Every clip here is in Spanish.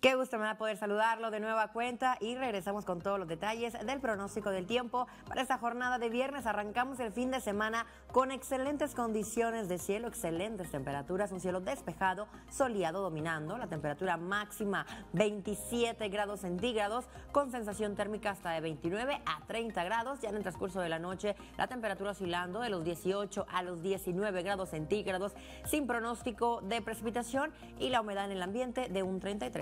Qué gusto me da poder saludarlo de nueva cuenta y regresamos con todos los detalles del pronóstico del tiempo para esta jornada de viernes. Arrancamos el fin de semana con excelentes condiciones de cielo, excelentes temperaturas, un cielo despejado, soleado dominando, la temperatura máxima 27 grados centígrados con sensación térmica hasta de 29 a 30 grados. Ya en el transcurso de la noche la temperatura oscilando de los 18 a los 19 grados centígrados sin pronóstico de precipitación y la humedad en el ambiente de un 33%.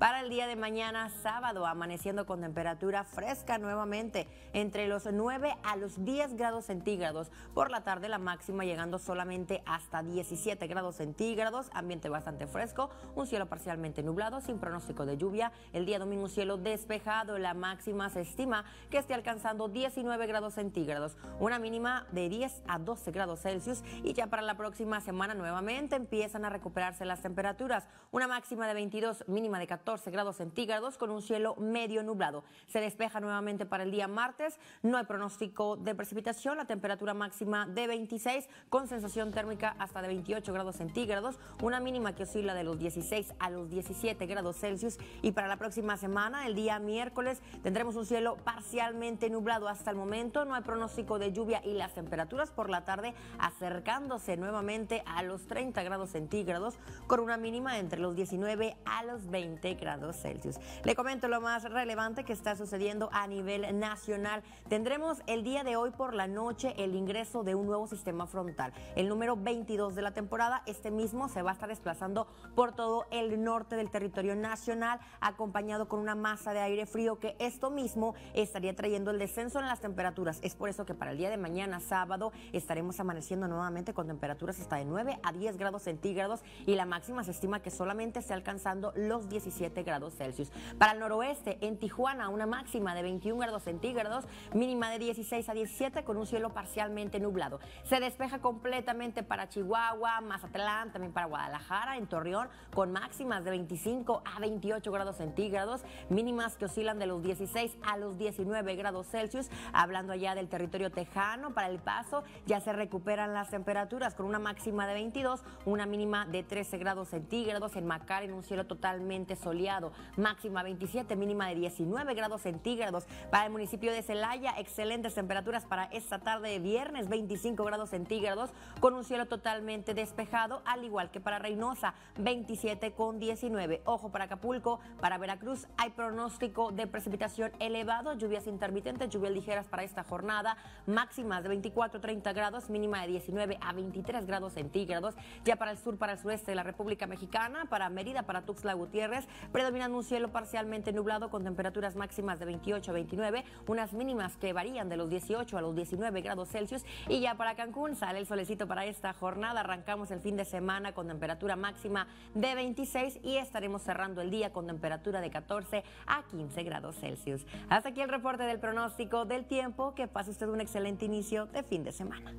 Para el día de mañana, sábado, amaneciendo con temperatura fresca nuevamente, entre los 9 a los 10 grados centígrados. Por la tarde, la máxima llegando solamente hasta 17 grados centígrados, ambiente bastante fresco, un cielo parcialmente nublado, sin pronóstico de lluvia. El día domingo, un cielo despejado, la máxima se estima que esté alcanzando 19 grados centígrados, una mínima de 10 a 12 grados Celsius y ya para la próxima semana nuevamente empiezan a recuperarse las temperaturas, una máxima de 22 mínima de 14 grados centígrados con un cielo medio nublado. Se despeja nuevamente para el día martes, no hay pronóstico de precipitación, la temperatura máxima de 26 con sensación térmica hasta de 28 grados centígrados, una mínima que oscila de los 16 a los 17 grados Celsius y para la próxima semana, el día miércoles, tendremos un cielo parcialmente nublado hasta el momento, no hay pronóstico de lluvia y las temperaturas por la tarde acercándose nuevamente a los 30 grados centígrados con una mínima entre los 19 a los 20 grados Celsius. Le comento lo más relevante que está sucediendo a nivel nacional. Tendremos el día de hoy por la noche el ingreso de un nuevo sistema frontal, el número 22 de la temporada. Este mismo se va a estar desplazando por todo el norte del territorio nacional, acompañado con una masa de aire frío que esto mismo estaría trayendo el descenso en las temperaturas. Es por eso que para el día de mañana, sábado, estaremos amaneciendo nuevamente con temperaturas hasta de 9 a 10 grados centígrados y la máxima se estima que solamente esté alcanzando los 17 grados Celsius. Para el noroeste, en Tijuana, una máxima de 21 grados centígrados, mínima de 16 a 17 con un cielo parcialmente nublado. Se despeja completamente para Chihuahua, Mazatlán, también para Guadalajara, en Torreón, con máximas de 25 a 28 grados centígrados, mínimas que oscilan de los 16 a los 19 grados Celsius. Hablando allá del territorio tejano, para El Paso ya se recuperan las temperaturas con una máxima de 22, una mínima de 13 grados centígrados, en Macar en un cielo totalmente soleado, máxima 27, mínima de 19 grados centígrados. Para el municipio de Celaya, excelentes temperaturas para esta tarde de viernes, 25 grados centígrados, con un cielo totalmente despejado, al igual que para Reynosa, 27 con 19. Ojo para Acapulco, para Veracruz hay pronóstico de precipitación elevado, lluvias intermitentes, lluvias ligeras para esta jornada, máximas de 24 30 grados, mínima de 19 a 23 grados centígrados. Ya para el sur, para el sureste de la República Mexicana, para Mérida, para Tuxtla Gutiérrez, Gutiérrez, predominando un cielo parcialmente nublado con temperaturas máximas de 28 a 29, unas mínimas que varían de los 18 a los 19 grados Celsius. Y ya para Cancún sale el solecito para esta jornada. Arrancamos el fin de semana con temperatura máxima de 26 y estaremos cerrando el día con temperatura de 14 a 15 grados Celsius. Hasta aquí el reporte del pronóstico del tiempo. Que pase usted un excelente inicio de fin de semana.